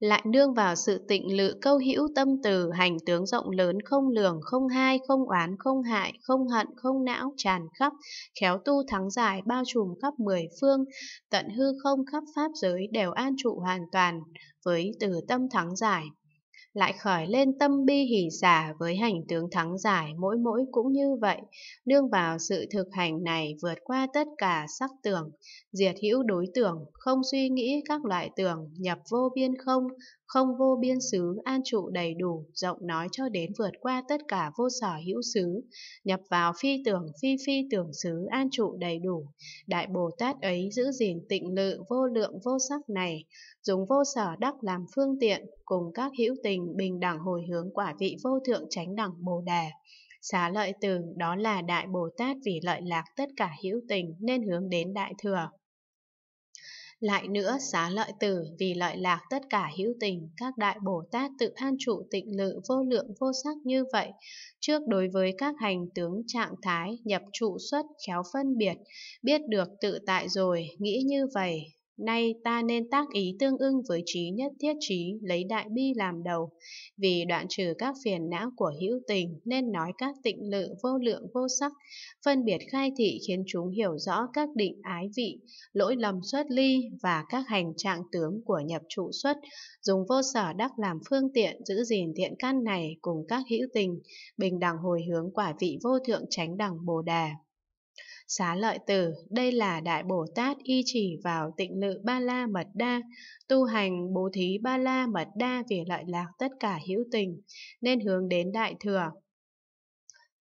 lại nương vào sự tịnh lự câu hữu tâm từ hành tướng rộng lớn không lường không hai không oán không hại không hận không não tràn khắp khéo tu thắng giải bao trùm khắp mười phương tận hư không khắp pháp giới đều an trụ hoàn toàn với từ tâm thắng giải lại khởi lên tâm bi hỷ xả với hành tướng thắng giải mỗi mỗi cũng như vậy, nương vào sự thực hành này vượt qua tất cả sắc tưởng, diệt hữu đối tưởng, không suy nghĩ các loại tưởng, nhập vô biên không, không vô biên xứ, an trụ đầy đủ, rộng nói cho đến vượt qua tất cả vô sở hữu xứ, nhập vào phi tưởng phi phi tưởng xứ, an trụ đầy đủ. Đại Bồ Tát ấy giữ gìn tịnh lự vô lượng vô sắc này, dùng vô sở đắc làm phương tiện, cùng các hữu tình bình đẳng hồi hướng quả vị vô thượng chánh đẳng Bồ Đề. Xá lợi từ đó là Đại Bồ Tát vì lợi lạc tất cả hữu tình nên hướng đến Đại Thừa. Lại nữa xá lợi tử vì lợi lạc tất cả hữu tình, các đại Bồ Tát tự an trụ tịnh lự vô lượng vô sắc như vậy, trước đối với các hành tướng trạng thái, nhập trụ xuất, khéo phân biệt, biết được tự tại rồi, nghĩ như vậy, Nay ta nên tác ý tương ưng với trí nhất thiết trí lấy đại bi làm đầu, vì đoạn trừ các phiền não của hữu tình nên nói các tịnh lự vô lượng vô sắc, phân biệt khai thị khiến chúng hiểu rõ các định ái vị, lỗi lầm xuất ly và các hành trạng tướng của nhập trụ xuất, dùng vô sở đắc làm phương tiện giữ gìn thiện căn này cùng các hữu tình, bình đẳng hồi hướng quả vị vô thượng tránh đẳng Bồ Đà. Xá lợi tử, đây là Đại Bồ Tát y chỉ vào tịnh lự ba la mật đa, tu hành bố thí ba la mật đa vì lợi lạc tất cả hữu tình, nên hướng đến Đại Thừa.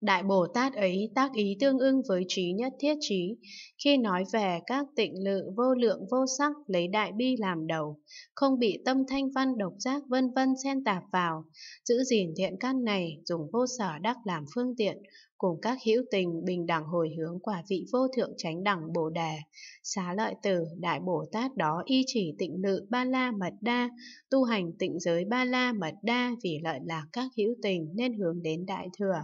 Đại Bồ Tát ấy tác ý tương ưng với trí nhất thiết trí, khi nói về các tịnh lự vô lượng vô sắc lấy đại bi làm đầu, không bị tâm thanh văn độc giác vân vân xen tạp vào, giữ gìn thiện căn này dùng vô sở đắc làm phương tiện, cùng các hữu tình bình đẳng hồi hướng quả vị vô thượng chánh đẳng Bồ Đề. Xá lợi tử Đại Bồ Tát đó y chỉ tịnh lự Ba La Mật Đa, tu hành tịnh giới Ba La Mật Đa vì lợi lạc các hữu tình nên hướng đến Đại Thừa.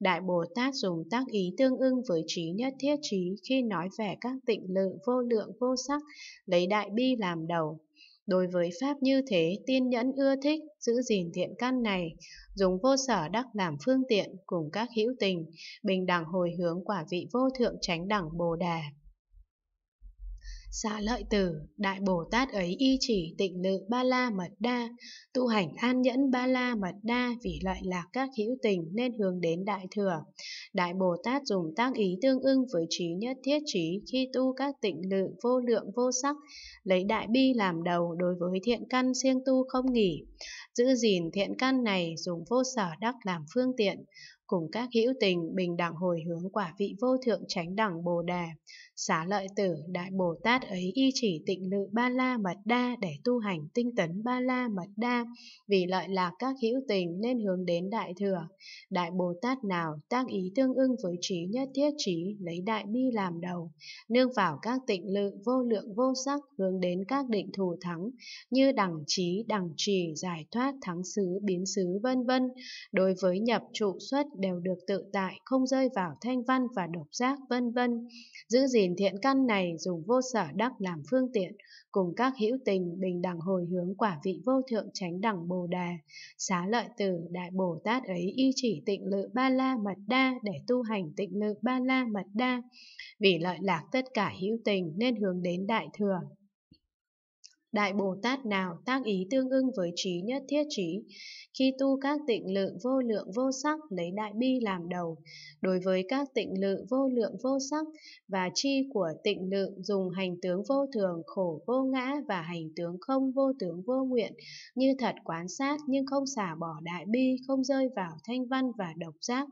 Đại Đại Bồ Tát dùng tác ý tương ưng với trí nhất thiết trí khi nói về các tịnh lượng vô lượng vô sắc, lấy đại bi làm đầu. Đối với Pháp như thế, tiên nhẫn ưa thích, giữ gìn thiện căn này, dùng vô sở đắc làm phương tiện cùng các hữu tình, bình đẳng hồi hướng quả vị vô thượng tránh đẳng Bồ Đà. Xá dạ lợi tử, đại Bồ Tát ấy y chỉ tịnh lự ba la mật đa, tu hành an nhẫn ba la mật đa vì lợi lạc các hữu tình nên hướng đến đại thừa. Đại Bồ Tát dùng tác ý tương ưng với trí nhất thiết trí khi tu các tịnh lự vô lượng vô sắc, lấy đại bi làm đầu đối với thiện căn siêng tu không nghỉ giữ gìn thiện căn này dùng vô sở đắc làm phương tiện, cùng các hữu tình bình đẳng hồi hướng quả vị vô thượng chánh đẳng Bồ đề Xá lợi tử Đại Bồ Tát ấy y chỉ tịnh lự Ba La Mật Đa để tu hành tinh tấn Ba La Mật Đa, vì lợi lạc các hữu tình nên hướng đến Đại Thừa. Đại Bồ Tát nào tác ý tương ưng với trí nhất thiết trí lấy Đại Bi làm đầu, nương vào các tịnh lự vô lượng vô sắc hướng đến các định thù thắng như đẳng trí, đẳng trì, giải thoát sát, thắng xứ, biến xứ vân vân đối với nhập trụ xuất đều được tự tại, không rơi vào thanh văn và độc giác vân vân. Giữ gìn thiện căn này dùng vô sở đắc làm phương tiện, cùng các hữu tình bình đẳng hồi hướng quả vị vô thượng chánh đẳng Bồ đề Xá lợi tử Đại Bồ Tát ấy y chỉ tịnh lự ba la mật đa để tu hành tịnh lự ba la mật đa. Vì lợi lạc tất cả hữu tình nên hướng đến đại thừa. Đại Bồ Tát nào tác ý tương ưng với trí nhất thiết trí, khi tu các tịnh lượng vô lượng vô sắc lấy đại bi làm đầu, đối với các tịnh lượng vô lượng vô sắc và chi của tịnh lượng dùng hành tướng vô thường khổ vô ngã và hành tướng không vô tướng vô nguyện, như thật quán sát nhưng không xả bỏ đại bi, không rơi vào thanh văn và độc giác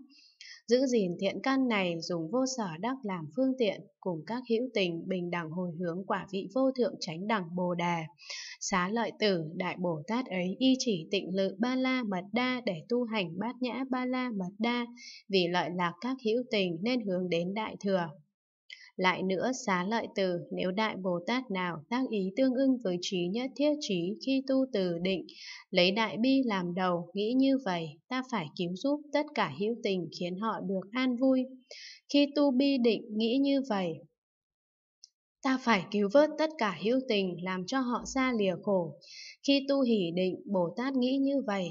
giữ gìn thiện căn này dùng vô sở đắc làm phương tiện, cùng các hữu tình bình đẳng hồi hướng quả vị vô thượng chánh đẳng Bồ Đề. Xá lợi tử, Đại Bồ Tát ấy y chỉ tịnh lự ba la mật đa để tu hành bát nhã ba la mật đa, vì lợi lạc các hữu tình nên hướng đến Đại Thừa, lại nữa xá lợi từ, nếu Đại Bồ Tát nào tác ý tương ưng với trí nhất thiết trí khi tu từ định, lấy đại bi làm đầu, nghĩ như vậy, ta phải cứu giúp tất cả hữu tình khiến họ được an vui. Khi tu bi định, nghĩ như vậy, Ta phải cứu vớt tất cả hữu tình làm cho họ xa lìa khổ. Khi tu hỷ định, Bồ Tát nghĩ như vậy,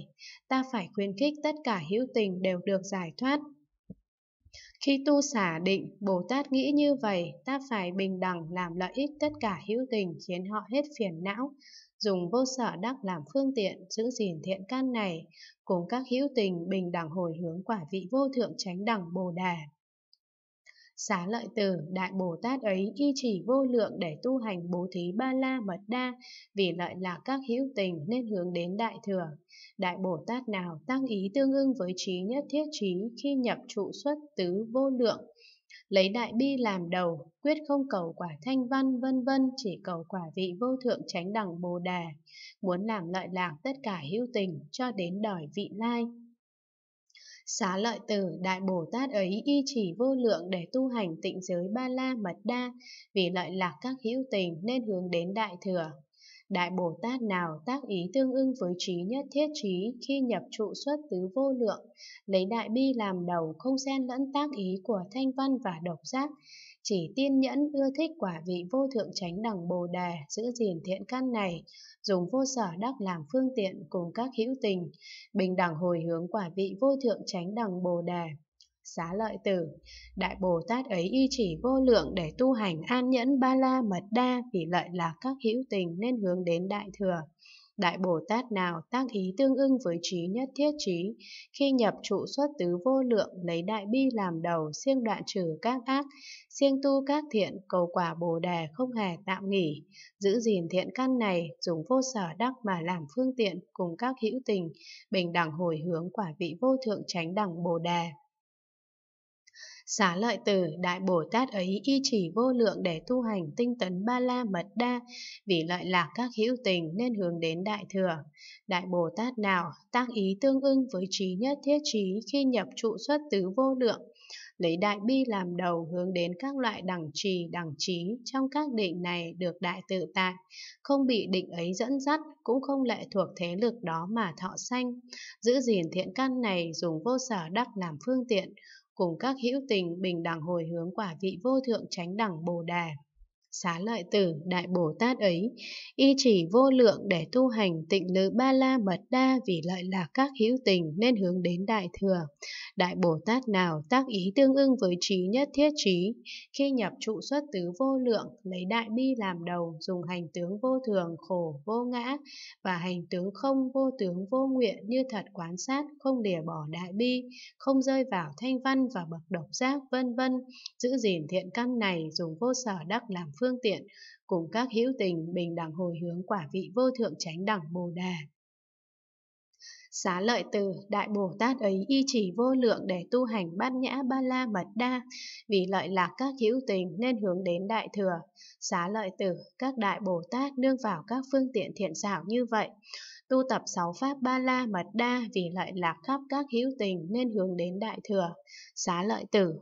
ta phải khuyến khích tất cả hữu tình đều được giải thoát, khi tu xả định, Bồ Tát nghĩ như vậy, ta phải bình đẳng làm lợi ích tất cả hữu tình khiến họ hết phiền não, dùng vô sở đắc làm phương tiện giữ gìn thiện căn này, cùng các hữu tình bình đẳng hồi hướng quả vị vô thượng chánh đẳng Bồ Đà. Xá lợi tử Đại Bồ Tát ấy y chỉ vô lượng để tu hành bố thí ba la mật đa, vì lợi là các hữu tình nên hướng đến Đại Thừa. Đại Bồ Tát nào tăng ý tương ưng với trí nhất thiết trí khi nhập trụ xuất tứ vô lượng, lấy đại bi làm đầu, quyết không cầu quả thanh văn vân vân, chỉ cầu quả vị vô thượng tránh đẳng Bồ Đà, muốn làm lợi lạc tất cả hữu tình cho đến đời vị lai. Xá lợi tử Đại Bồ Tát ấy y chỉ vô lượng để tu hành tịnh giới ba la mật đa, vì lợi lạc các hữu tình nên hướng đến Đại Thừa. Đại Bồ Tát nào tác ý tương ưng với trí nhất thiết trí khi nhập trụ xuất tứ vô lượng, lấy đại bi làm đầu không xen lẫn tác ý của thanh văn và độc giác, chỉ tiên nhẫn ưa thích quả vị vô thượng chánh đẳng bồ đề giữ gìn thiện căn này, dùng vô sở đắc làm phương tiện cùng các hữu tình, bình đẳng hồi hướng quả vị vô thượng chánh đẳng bồ đề. Xá lợi tử, Đại Bồ Tát ấy y chỉ vô lượng để tu hành an nhẫn ba la mật đa vì lợi lạc các hữu tình nên hướng đến Đại Thừa. Đại Bồ Tát nào tác ý tương ưng với trí nhất thiết trí, khi nhập trụ xuất tứ vô lượng lấy đại bi làm đầu, siêng đoạn trừ các ác, siêng tu các thiện, cầu quả Bồ đề không hề tạm nghỉ, giữ gìn thiện căn này, dùng vô sở đắc mà làm phương tiện cùng các hữu tình, bình đẳng hồi hướng quả vị vô thượng tránh đẳng Bồ đề. Xá lợi tử Đại Bồ Tát ấy y chỉ vô lượng để tu hành tinh tấn ba la mật đa, vì lợi lạc các hữu tình nên hướng đến Đại Thừa. Đại Bồ Tát nào tác ý tương ưng với trí nhất thiết trí khi nhập trụ xuất tứ vô lượng, lấy đại bi làm đầu hướng đến các loại đẳng trì, đẳng trí trong các định này được đại tự tại, không bị định ấy dẫn dắt, cũng không lệ thuộc thế lực đó mà thọ sanh. Giữ gìn thiện căn này dùng vô sở đắc làm phương tiện, cùng các hữu tình bình đẳng hồi hướng quả vị vô thượng chánh đẳng Bồ đề xá lợi tử đại bồ tát ấy y chỉ vô lượng để tu hành tịnh lự ba la mật đa vì lợi lạc các hữu tình nên hướng đến đại thừa đại bồ tát nào tác ý tương ưng với trí nhất thiết trí khi nhập trụ xuất tứ vô lượng lấy đại bi làm đầu dùng hành tướng vô thường khổ vô ngã và hành tướng không vô tướng vô nguyện như thật quán sát không lìa bỏ đại bi không rơi vào thanh văn và bậc độc giác vân vân giữ gìn thiện căn này dùng vô sở đắc làm phương tiện, cùng các hữu tình bình đẳng hồi hướng quả vị vô thượng chánh đẳng Bồ Đà. Xá lợi từ Đại Bồ Tát ấy y trì vô lượng để tu hành bát nhã ba la mật đa, vì lợi lạc các hữu tình nên hướng đến Đại Thừa. Xá lợi tử, các Đại Bồ Tát nương vào các phương tiện thiện xảo như vậy, tu tập sáu pháp ba la mật đa vì lợi lạc khắp các hữu tình nên hướng đến Đại Thừa. Xá lợi tử,